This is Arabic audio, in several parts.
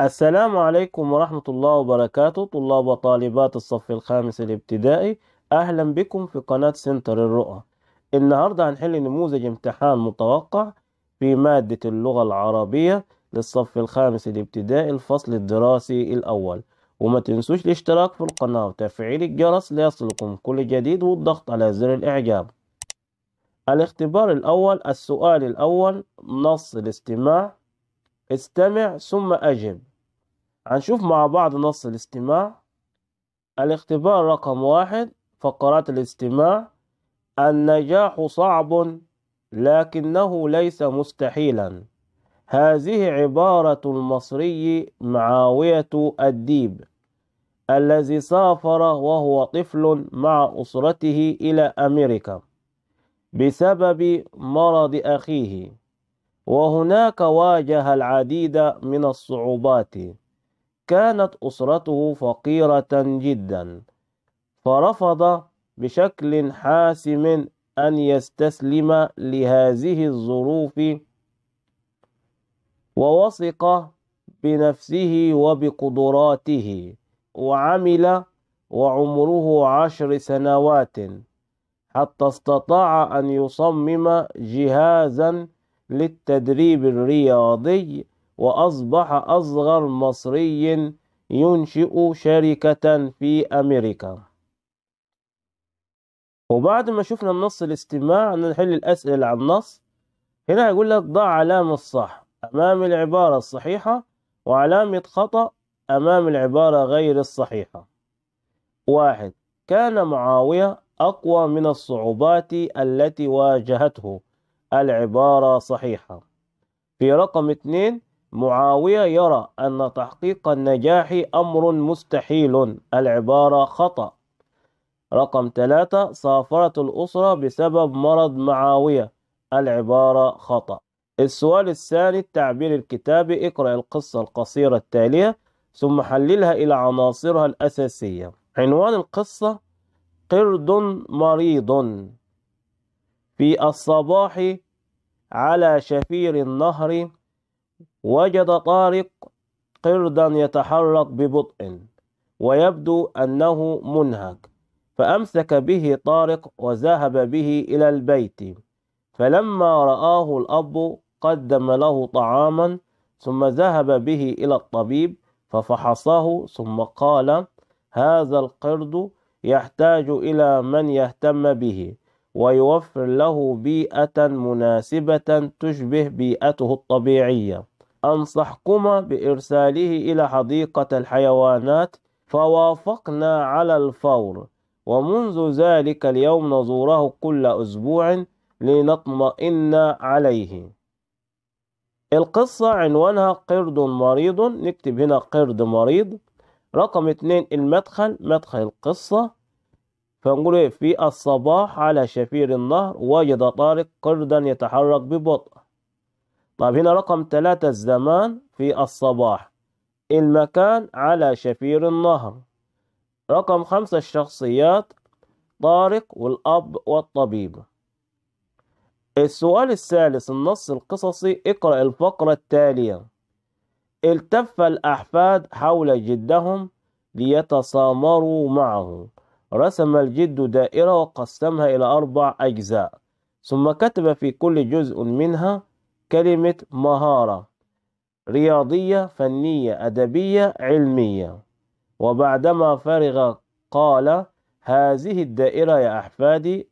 السلام عليكم ورحمة الله وبركاته طلاب وطالبات الصف الخامس الابتدائي أهلا بكم في قناة سنتر الرؤى النهاردة هنحل نموذج امتحان متوقع في مادة اللغة العربية للصف الخامس الابتدائي الفصل الدراسي الأول وما تنسوش الاشتراك في القناة وتفعيل الجرس ليصلكم كل جديد والضغط على زر الإعجاب الاختبار الأول السؤال الأول نص الاستماع استمع ثم أجب هنشوف مع بعض نص الاستماع الاختبار رقم واحد فقرات الاستماع النجاح صعب لكنه ليس مستحيلا هذه عبارة المصري معاوية الديب الذي سافر وهو طفل مع أسرته إلى أمريكا بسبب مرض أخيه وهناك واجه العديد من الصعوبات كانت أسرته فقيرة جدا فرفض بشكل حاسم أن يستسلم لهذه الظروف ووثق بنفسه وبقدراته وعمل وعمره عشر سنوات حتى استطاع أن يصمم جهازا للتدريب الرياضي وأصبح أصغر مصري ينشئ شركة في أمريكا وبعد ما شفنا النص الاستماع نحل الأسئلة على النص هنا يقول لك ضع علامة صح أمام العبارة الصحيحة وعلامة خطأ أمام العبارة غير الصحيحة واحد كان معاوية أقوى من الصعوبات التي واجهته العبارة صحيحة في رقم اثنين معاوية يرى أن تحقيق النجاح أمر مستحيل العبارة خطأ رقم ثلاثة سافرت الأسرة بسبب مرض معاوية العبارة خطأ السؤال الثاني التعبير الكتابي اقرأ القصة القصيرة التالية ثم حللها إلى عناصرها الأساسية عنوان القصة قرد مريض في الصباح على شفير النهر وجد طارق قردا يتحرك ببطء ويبدو أنه منهك فأمسك به طارق وذهب به إلى البيت فلما رآه الأب قدم له طعاما ثم ذهب به إلى الطبيب ففحصه ثم قال هذا القرد يحتاج إلى من يهتم به ويوفر له بيئة مناسبة تشبه بيئته الطبيعية أنصحكما بإرساله إلى حديقة الحيوانات فوافقنا على الفور ومنذ ذلك اليوم نزوره كل أسبوع لنطمئن عليه القصة عنوانها قرد مريض نكتب هنا قرد مريض رقم اتنين المدخل مدخل القصة فنقول إيه في الصباح على شفير النهر وجد طارق قردا يتحرك ببطء طيب هنا رقم ثلاثة الزمان في الصباح المكان على شفير النهر رقم خمسة الشخصيات طارق والأب والطبيب السؤال الثالث النص القصصي اقرأ الفقرة التالية التف الأحفاد حول جدهم ليتسامروا معه رسم الجد دائرة وقسمها إلى أربع أجزاء ثم كتب في كل جزء منها كلمة مهارة رياضية فنية أدبية علمية وبعدما فرغ قال هذه الدائرة يا أحفادي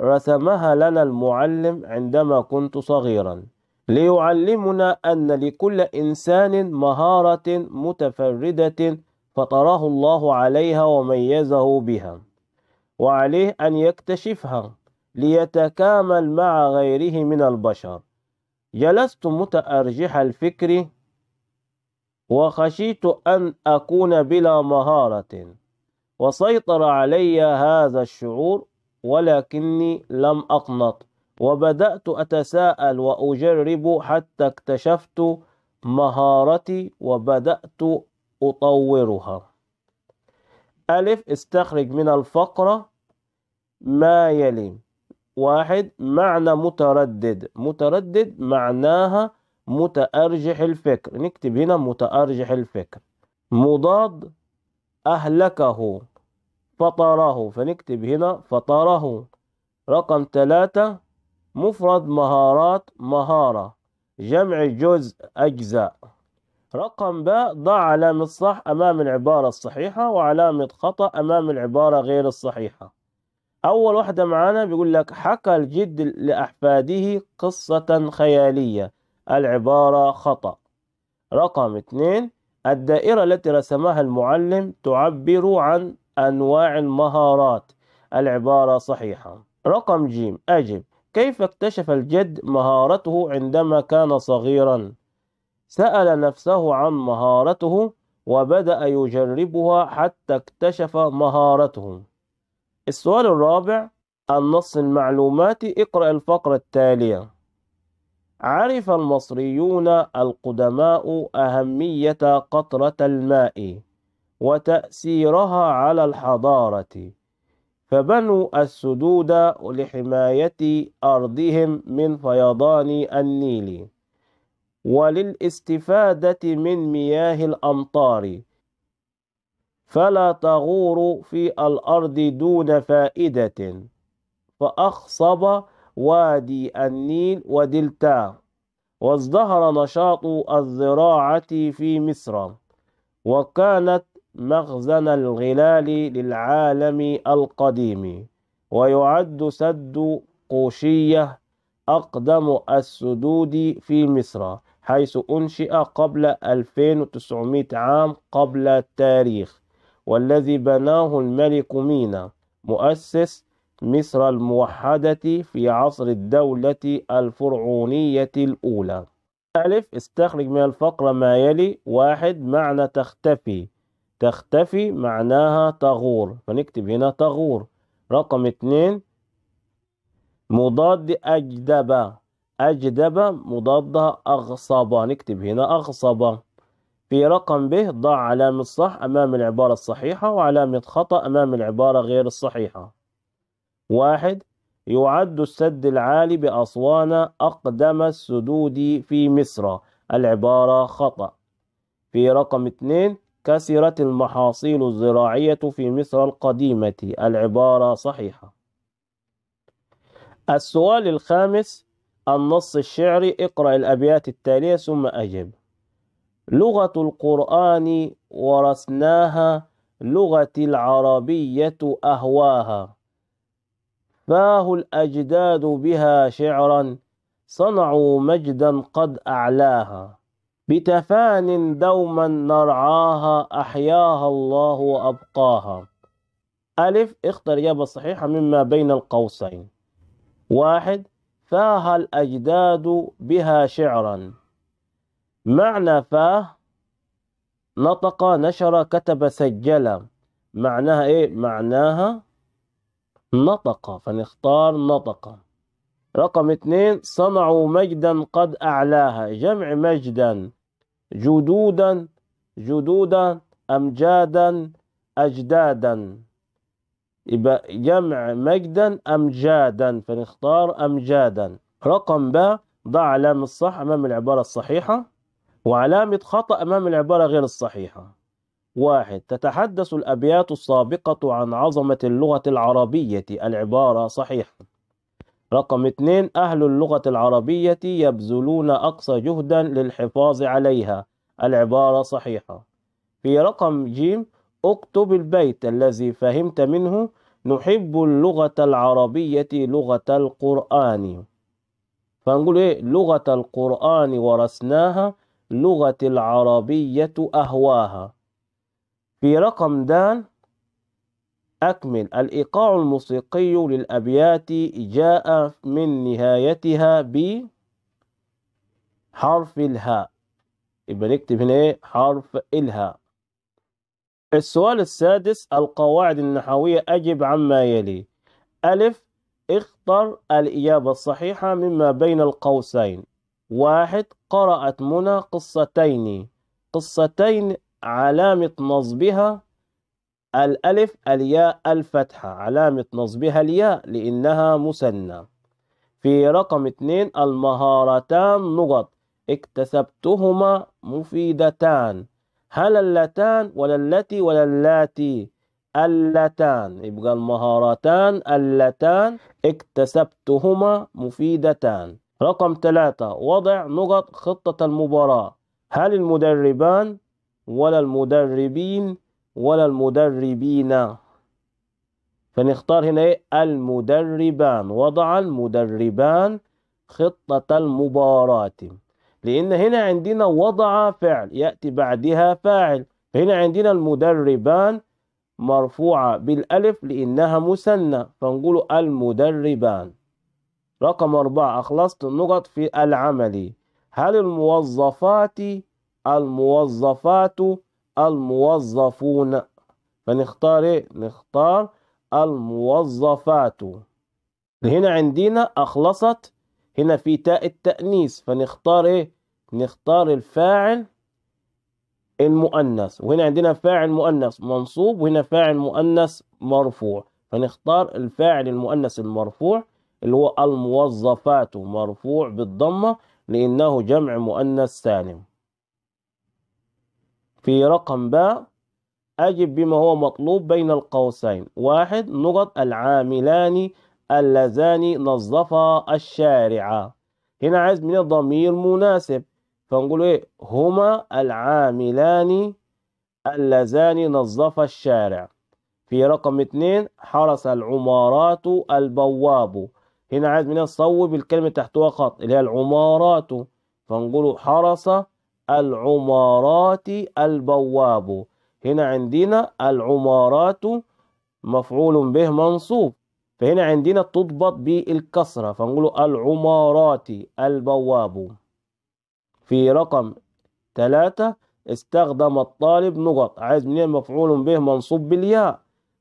رسمها لنا المعلم عندما كنت صغيرا ليعلمنا أن لكل إنسان مهارة متفردة فطره الله عليها وميزه بها وعليه أن يكتشفها ليتكامل مع غيره من البشر جلست متأرجح الفكر وخشيت أن أكون بلا مهارة وسيطر علي هذا الشعور ولكني لم أقنط وبدأت أتساءل وأجرب حتى اكتشفت مهارتي وبدأت أطورها ألف استخرج من الفقرة ما يلي واحد معنى متردد متردد معناها متأرجح الفكر نكتب هنا متأرجح الفكر مضاد أهلكه فطره فنكتب هنا فطره رقم ثلاثة مفرد مهارات مهارة جمع جزء أجزاء رقم ب ضع علامة صح أمام العبارة الصحيحة وعلامة خطأ أمام العبارة غير الصحيحة أول واحدة معانا بيقول لك حكى الجد لأحفاده قصة خيالية العبارة خطأ رقم اثنين الدائرة التي رسمها المعلم تعبر عن أنواع المهارات العبارة صحيحة رقم جيم أجب كيف اكتشف الجد مهارته عندما كان صغيرا سأل نفسه عن مهارته وبدأ يجربها حتى اكتشف مهارته. السؤال الرابع النص المعلوماتي اقرأ الفقرة التالية. عرف المصريون القدماء أهمية قطرة الماء وتأثيرها على الحضارة فبنوا السدود لحماية أرضهم من فيضان النيل وللاستفادة من مياه الأمطار فلا تغور في الأرض دون فائدة فأخصب وادي النيل ودلتا وازدهر نشاط الزراعة في مصر وكانت مخزن الغلال للعالم القديم ويعد سد قوشية أقدم السدود في مصر حيث أنشئ قبل 2900 عام قبل التاريخ والذي بناه الملك مينا مؤسس مصر الموحدة في عصر الدولة الفرعونية الأولى ألف استخرج من الفقرة ما يلي واحد معنى تختفي تختفي معناها تغور فنكتب هنا تغور رقم اثنين مضاد أجدبة أجدب مضادها أغصب نكتب هنا أغصب في رقم ب ضع علامة صح أمام العبارة الصحيحة وعلامة خطأ أمام العبارة غير الصحيحة واحد يعد السد العالي بأسوان أقدم السدود في مصر العبارة خطأ في رقم اثنين كسرت المحاصيل الزراعية في مصر القديمة العبارة صحيحة السؤال الخامس النص الشعري اقرأ الأبيات التالية ثم أجب لغة القرآن ورثناها لغة العربية أهواها فاه الأجداد بها شعرا صنعوا مجدا قد أعلاها بتفان دوما نرعاها أحياها الله وأبقاها ألف اختر إجابة صحيحة مما بين القوسين واحد فاه الأجداد بها شعرا معنى فاه نطق نشر كتب سجل معناها إيه معناها نطق فنختار نطق رقم اثنين صنعوا مجدا قد أعلاها جمع مجدا جدودا جدودا أمجادا أجدادا يبقى جمع مجدا أمجادا فنختار أمجادا رقم ب ضع علامة صح أمام العبارة الصحيحة وعلامة خطأ أمام العبارة غير الصحيحة واحد تتحدث الأبيات السابقة عن عظمة اللغة العربية العبارة صحيحة رقم اثنين أهل اللغة العربية يبذلون أقصى جهدا للحفاظ عليها العبارة صحيحة في رقم جيم اكتب البيت الذي فهمت منه نحب اللغة العربية لغة القرآن فنقول إيه لغة القرآن ورثناها لغة العربية أهواها في رقم دان أكمل الإيقاع الموسيقي للأبيات جاء من نهايتها ب حرف الهاء يبقى نكتب هنا إيه؟ حرف الهاء السؤال السادس القواعد النحوية أجب عما يلي ألف اختر الإجابة الصحيحة مما بين القوسين واحد قرأت منى قصتين قصتين علامة نصبها الألف الياء الفتحة علامة نصبها الياء لأنها مثنى في رقم اثنين المهارتان نقط اكتسبتهما مفيدتان هل اللتان ولا التي ولا اللاتي اللتان يبقى المهارتان اللتان اكتسبتهما مفيدتان رقم ثلاثة وضع نقط خطة المباراة هل المدربان ولا المدربين ولا المدربين فنختار هنا ايه المدربان وضع المدربان خطة المباراة لأن هنا عندنا وضع فعل يأتي بعدها فاعل فهنا عندنا المدربان مرفوعة بالألف لأنها مثنى فنقول المدربان رقم أربعة أخلصت النقط في العمل هل الموظفات الموظفات الموظفون فنختار إيه؟ نختار الموظفات هنا عندنا أخلصت هنا في تاء التأنيث فنختار إيه نختار الفاعل المؤنث وهنا عندنا فاعل مؤنث منصوب وهنا فاعل مؤنث مرفوع فنختار الفاعل المؤنث المرفوع اللي هو الموظفات مرفوع بالضمة لأنه جمع مؤنث سالم في رقم باء أجب بما هو مطلوب بين القوسين واحد نقط العاملان اللذان نظفا الشارع هنا عايز من الضمير مناسب فنقول ايه هما العاملان اللذان نظفا الشارع في رقم اتنين حرس العمارات البواب هنا عايز من الصوب الكلمة تحتها خط اللي هي العمارات فنقول حرس العمارات البواب هنا عندنا العمارات مفعول به منصوب فهنا عندنا تضبط بالكسرة فنقول العمارات البواب في رقم ثلاثة استخدم الطالب نقط عايز منين مفعول به منصوب بالياء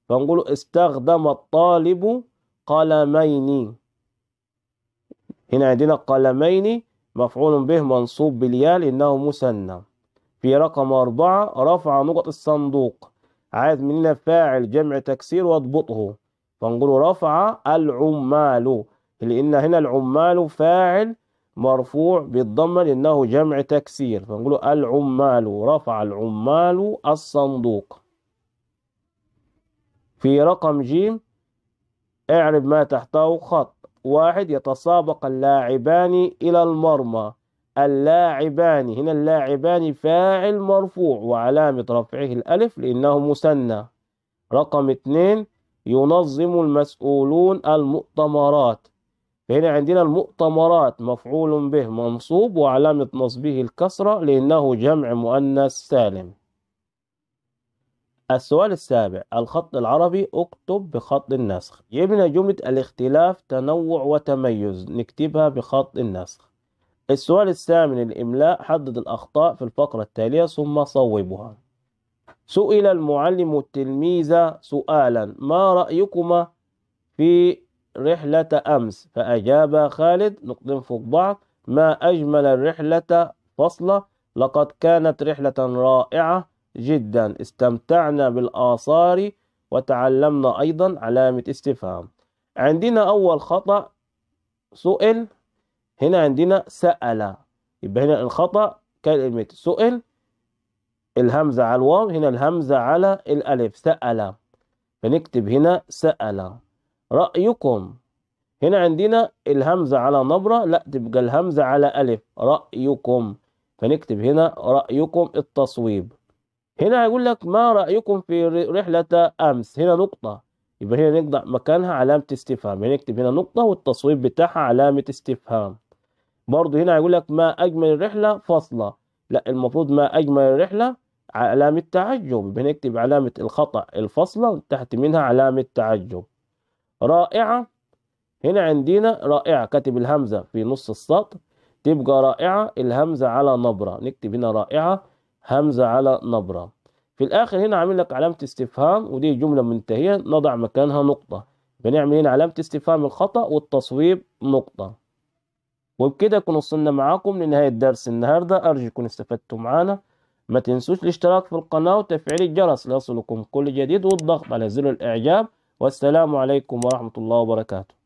فنقول استخدم الطالب قلمين هنا عندنا قلمين مفعول به منصوب بالياء لأنه مثنى في رقم أربعة رفع نقط الصندوق عايز مننا فاعل جمع تكسير واضبطه فنقول رفع العمال لأن هنا العمال فاعل مرفوع بالضمة لأنه جمع تكسير فنقول العمال رفع العمال الصندوق في رقم جيم اعرب ما تحته خط واحد يتسابق اللاعبان إلى المرمى اللاعبان هنا اللاعبان فاعل مرفوع وعلامة رفعه الألف لأنه مثنى رقم اثنين ينظم المسؤولون المؤتمرات هنا عندنا المؤتمرات مفعول به منصوب وعلامة نصبه الكسرة لأنه جمع مؤنث سالم السؤال السابع الخط العربي اكتب بخط النسخ يبنى جملة الاختلاف تنوع وتميز نكتبها بخط النسخ السؤال الثامن الإملاء حدد الأخطاء في الفقرة التالية ثم صوبها سئل المعلم التلميذ سؤالا ما رأيكما في رحلة أمس فأجاب خالد نقطة فوق بعض ما أجمل الرحلة فصلة لقد كانت رحلة رائعة جدا استمتعنا بالآثار وتعلمنا أيضا علامة استفهام عندنا أول خطأ سئل هنا عندنا سأل يبقى هنا الخطأ كلمة سئل الهمزة على الواو هنا الهمزة على الألف سأل فنكتب هنا سأل رأيكم هنا عندنا الهمزة على نبرة لا تبقى الهمزة على ألف رأيكم فنكتب هنا رأيكم التصويب هنا هيقول لك ما رأيكم في رحلة أمس هنا نقطة يبقى هنا نقطع مكانها علامة استفهام هنكتب هنا نقطة والتصويب بتاعها علامة استفهام برضه هنا هيقول لك ما أجمل الرحلة فصله لا المفروض ما أجمل الرحلة علامة تعجب بنكتب علامة الخطأ الفصلة تحت منها علامة تعجب رائعة هنا عندنا رائعة كاتب الهمزة في نص السطر تبقى رائعة الهمزة على نبرة نكتب هنا رائعة همزة على نبرة في الآخر هنا عامل لك علامة استفهام ودي جملة منتهية نضع مكانها نقطة بنعمل هنا علامة استفهام الخطأ والتصويب نقطة وبكده يكون وصلنا معاكم لنهاية درس النهاردة أرجو تكونوا استفدتوا معانا ما تنسوش الاشتراك في القناة وتفعيل الجرس ليصلكم كل جديد والضغط على زر الإعجاب والسلام عليكم ورحمة الله وبركاته